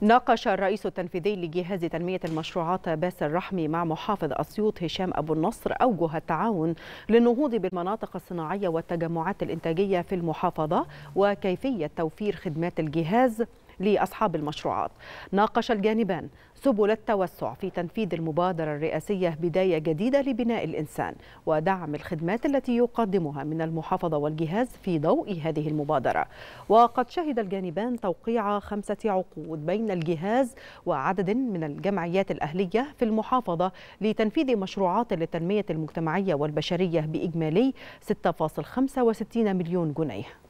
ناقش الرئيس التنفيذي لجهاز تنمية المشروعات باسل رحمي مع محافظ أسيوط هشام أبو النصر أوجه التعاون للنهوض بالمناطق الصناعية والتجمعات الإنتاجية في المحافظة وكيفية توفير خدمات الجهاز لأصحاب المشروعات ناقش الجانبان سبل التوسع في تنفيذ المبادرة الرئاسية بداية جديدة لبناء الإنسان ودعم الخدمات التي يقدمها من المحافظة والجهاز في ضوء هذه المبادرة وقد شهد الجانبان توقيع خمسة عقود بين الجهاز وعدد من الجمعيات الأهلية في المحافظة لتنفيذ مشروعات للتنمية المجتمعية والبشرية بإجمالي 6.65 مليون جنيه